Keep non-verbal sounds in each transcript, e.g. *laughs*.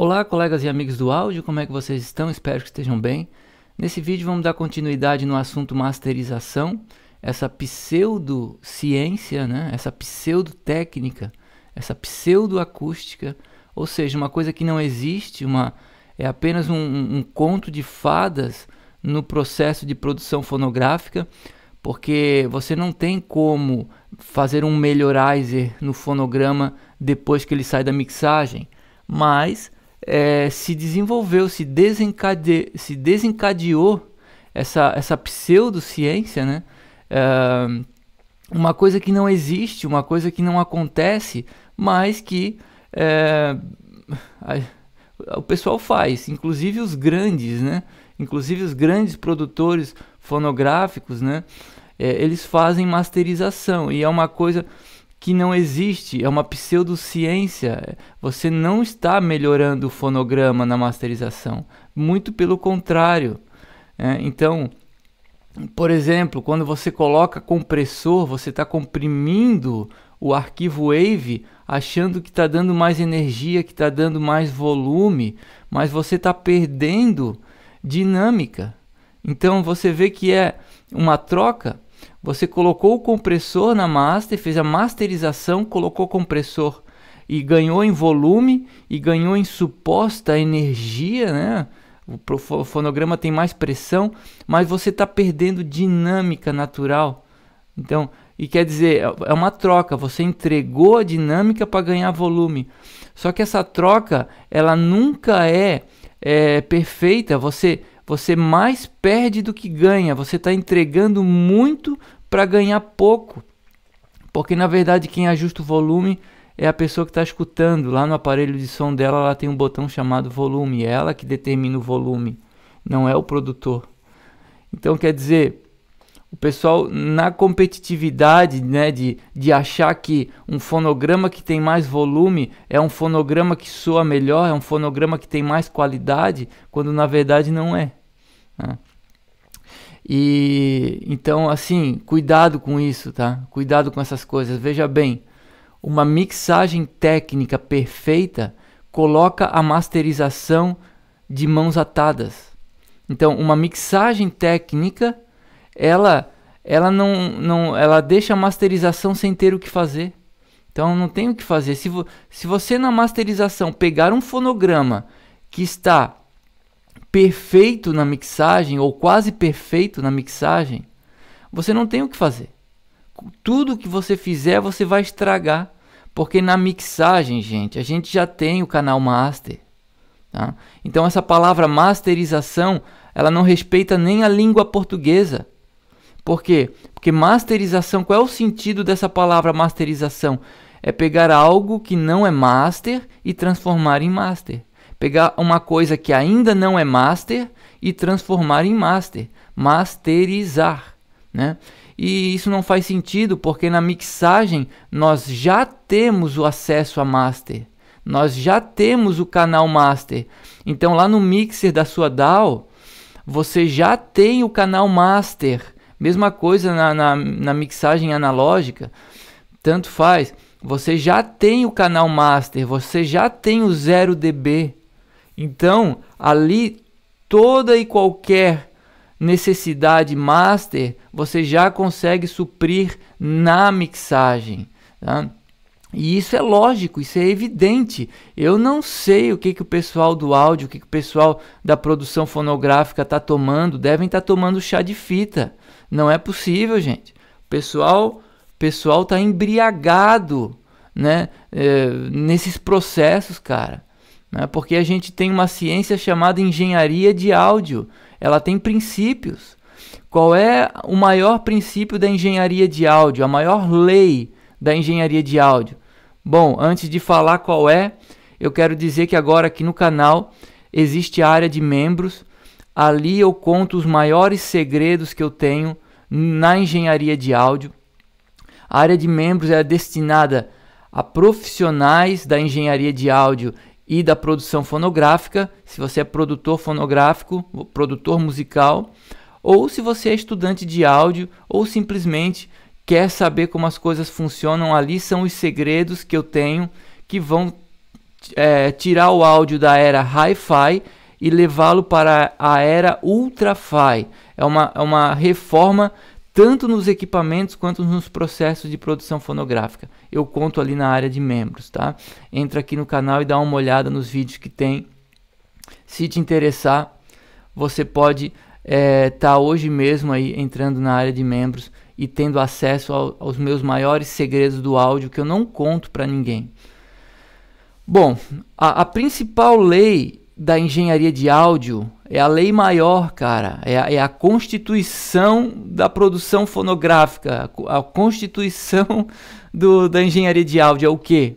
Olá, colegas e amigos do áudio, como é que vocês estão? Espero que estejam bem. Nesse vídeo vamos dar continuidade no assunto masterização, essa pseudociência, né? essa pseudotécnica, essa pseudoacústica, ou seja, uma coisa que não existe, uma é apenas um, um, um conto de fadas no processo de produção fonográfica, porque você não tem como fazer um melhorizer no fonograma depois que ele sai da mixagem, mas é, se desenvolveu, se, desencade, se desencadeou essa, essa pseudociência, né? É, uma coisa que não existe, uma coisa que não acontece, mas que é, a, o pessoal faz, inclusive os grandes, né? Inclusive os grandes produtores fonográficos, né? É, eles fazem masterização e é uma coisa que não existe, é uma pseudociência. Você não está melhorando o fonograma na masterização, muito pelo contrário. É, então, por exemplo, quando você coloca compressor, você está comprimindo o arquivo Wave achando que está dando mais energia, que está dando mais volume, mas você está perdendo dinâmica. Então você vê que é uma troca você colocou o compressor na master, fez a masterização, colocou o compressor e ganhou em volume e ganhou em suposta energia, né? O fonograma tem mais pressão, mas você está perdendo dinâmica natural. Então, e quer dizer, é, é uma troca. Você entregou a dinâmica para ganhar volume. Só que essa troca, ela nunca é, é perfeita. Você você mais perde do que ganha. Você está entregando muito para ganhar pouco. Porque na verdade quem ajusta o volume é a pessoa que está escutando. Lá no aparelho de som dela, ela tem um botão chamado volume. É ela que determina o volume, não é o produtor. Então, quer dizer, o pessoal na competitividade né, de, de achar que um fonograma que tem mais volume é um fonograma que soa melhor, é um fonograma que tem mais qualidade, quando na verdade não é. Né? E então, assim, cuidado com isso, tá? Cuidado com essas coisas. Veja bem, uma mixagem técnica perfeita coloca a masterização de mãos atadas. Então, uma mixagem técnica, ela ela não, não ela deixa a masterização sem ter o que fazer. Então, não tem o que fazer. Se, vo, se você na masterização pegar um fonograma que está perfeito na mixagem ou quase perfeito na mixagem, você não tem o que fazer. Tudo que você fizer, você vai estragar. Porque na mixagem, gente, a gente já tem o canal master. Tá? Então essa palavra masterização, ela não respeita nem a língua portuguesa. Por quê? Porque masterização, qual é o sentido dessa palavra masterização? É pegar algo que não é master e transformar em master pegar uma coisa que ainda não é master e transformar em master, masterizar, né? E isso não faz sentido porque na mixagem nós já temos o acesso a master, nós já temos o canal master. Então lá no mixer da sua DAO você já tem o canal master. Mesma coisa na, na, na mixagem analógica, tanto faz você já tem o canal master, você já tem o 0dB, então, ali toda e qualquer necessidade master você já consegue suprir na mixagem. Tá? E isso é lógico, isso é evidente. Eu não sei o que, que o pessoal do áudio, o que, que o pessoal da produção fonográfica está tomando. Devem estar tá tomando chá de fita. Não é possível, gente. O pessoal, pessoal tá embriagado, né? É, nesses processos, cara né? porque a gente tem uma ciência chamada engenharia de áudio, ela tem princípios. Qual é o maior princípio da engenharia de áudio, a maior lei da engenharia de áudio? Bom, antes de falar qual é, eu quero dizer que agora aqui no canal existe a área de membros. Ali eu conto os maiores segredos que eu tenho na engenharia de áudio. A área de membros é destinada a profissionais da engenharia de áudio e da produção fonográfica, se você é produtor fonográfico, produtor musical, ou se você é estudante de áudio ou simplesmente quer saber como as coisas funcionam ali, são os segredos que eu tenho que vão é, tirar o áudio da era hi-fi e levá-lo para a era ultra-fi. É uma, é uma reforma tanto nos equipamentos quanto nos processos de produção fonográfica. Eu conto ali na área de membros, tá? Entra aqui no canal e dá uma olhada nos vídeos que tem. Se te interessar, você pode estar eh, é, tá hoje mesmo aí entrando na área de membros e tendo acesso ao, aos meus maiores segredos do áudio que eu não conto para ninguém. Bom, a, a principal lei da engenharia de áudio, é a lei maior, cara, é a, é a constituição da produção fonográfica, a constituição *laughs* do, da engenharia de áudio é o quê?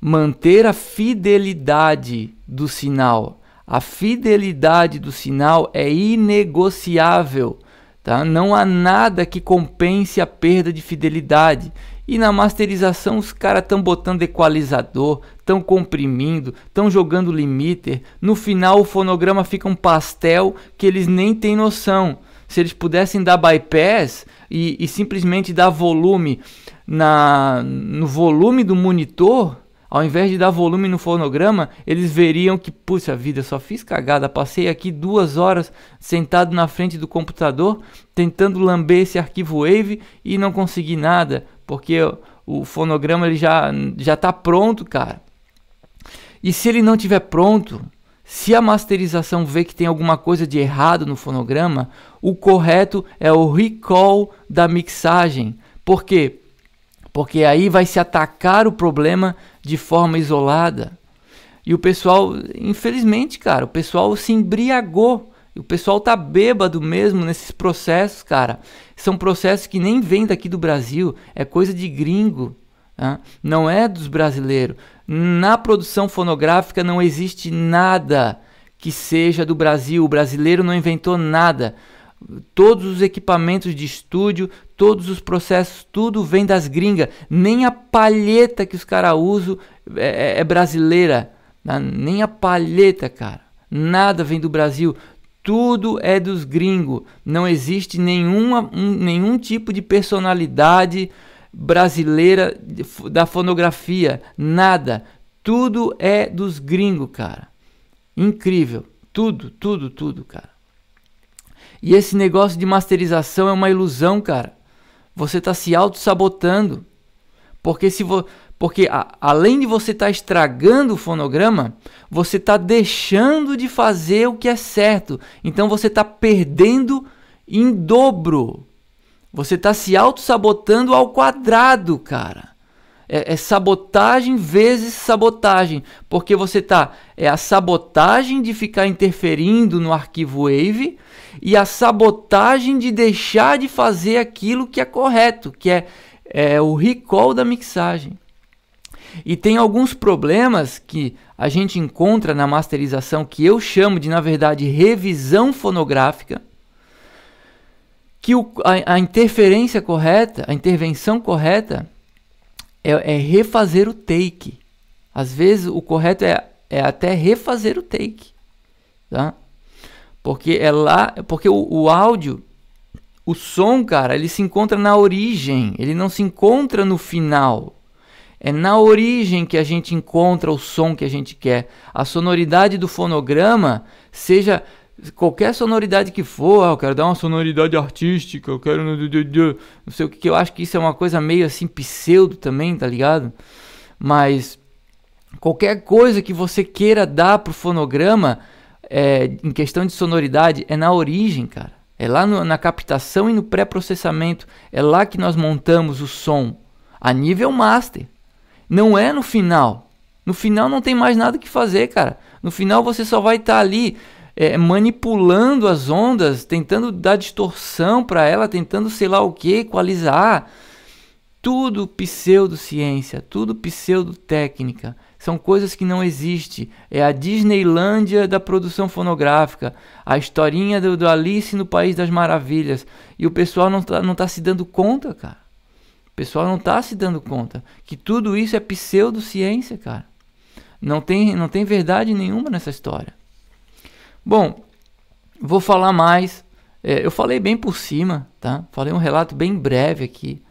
Manter a fidelidade do sinal. A fidelidade do sinal é inegociável. Tá? Não há nada que compense a perda de fidelidade. E na masterização os caras estão botando equalizador, estão comprimindo, estão jogando limiter. No final o fonograma fica um pastel que eles nem têm noção. Se eles pudessem dar bypass e, e simplesmente dar volume na, no volume do monitor, ao invés de dar volume no fonograma, eles veriam que, puxa vida, só fiz cagada, passei aqui duas horas sentado na frente do computador tentando lamber esse arquivo Wave e não consegui nada, porque o fonograma ele já já está pronto, cara. E se ele não tiver pronto, se a masterização vê que tem alguma coisa de errado no fonograma, o correto é o recall da mixagem. Por quê? Porque aí vai se atacar o problema de forma isolada. E o pessoal, infelizmente, cara, o pessoal se embriagou. O pessoal tá bêbado mesmo nesses processos, cara. São processos que nem vêm daqui do Brasil, é coisa de gringo, né? não é dos brasileiros. Na produção fonográfica não existe nada que seja do Brasil. O brasileiro não inventou nada. Todos os equipamentos de estúdio, todos os processos, tudo vem das gringas. Nem a palheta que os caras usam é, é, é brasileira. Nem a palheta, cara. Nada vem do Brasil. Tudo é dos gringos. Não existe nenhuma, um, nenhum tipo de personalidade brasileira da fonografia. Nada. Tudo é dos gringos, cara. Incrível. Tudo, tudo, tudo, cara. E esse negócio de masterização é uma ilusão, cara. Você está se auto-sabotando. Porque, se vo... Porque a... além de você estar tá estragando o fonograma, você está deixando de fazer o que é certo. Então você está perdendo em dobro. Você está se auto-sabotando ao quadrado, cara é, é sabotagem vezes sabotagem, porque você tá é a sabotagem de ficar interferindo no arquivo Wave e a sabotagem de deixar de fazer aquilo que é correto, que é, é o recall da mixagem. E tem alguns problemas que a gente encontra na masterização que eu chamo de, na verdade, revisão fonográfica, que o, a, a interferência correta, a intervenção correta, é, é refazer o take. Às vezes o correto é, é até refazer o take, tá? Porque é lá, porque o, o áudio, o som, cara, ele se encontra na origem, ele não se encontra no final. É na origem que a gente encontra o som que a gente quer. A sonoridade do fonograma, seja qualquer sonoridade que for, ah, eu quero dar uma sonoridade artística, eu quero. Não sei o que, que eu acho que isso é uma coisa meio assim pseudo também, tá ligado? Mas qualquer coisa que você queira dar pro fonograma é, em questão de sonoridade é na origem, cara. É lá no, na captação e no pré-processamento. É lá que nós montamos o som a nível master. Não é no final. No final não tem mais nada que fazer, cara. No final você só vai estar tá ali é, manipulando as ondas, tentando dar distorção para ela, tentando sei lá o que, equalizar. Tudo pseudociência, tudo pseudotécnica. São coisas que não existem. É a Disneylândia da produção fonográfica, a historinha do, do Alice no País das Maravilhas. E o pessoal não está não tá se dando conta, cara. O pessoal não está se dando conta que tudo isso é pseudociência, cara. Não tem, não tem verdade nenhuma nessa história. Bom, vou falar mais. É, eu falei bem por cima, tá? Falei um relato bem breve aqui.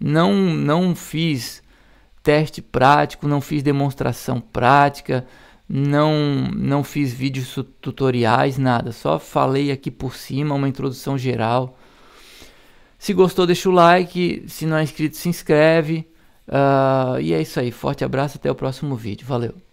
Não, não fiz teste prático, não fiz demonstração prática, não, não fiz vídeos tutoriais, nada. Só falei aqui por cima uma introdução geral. Se gostou, deixa o like. Se não é inscrito, se inscreve. Uh, e é isso aí. Forte abraço. Até o próximo vídeo. Valeu.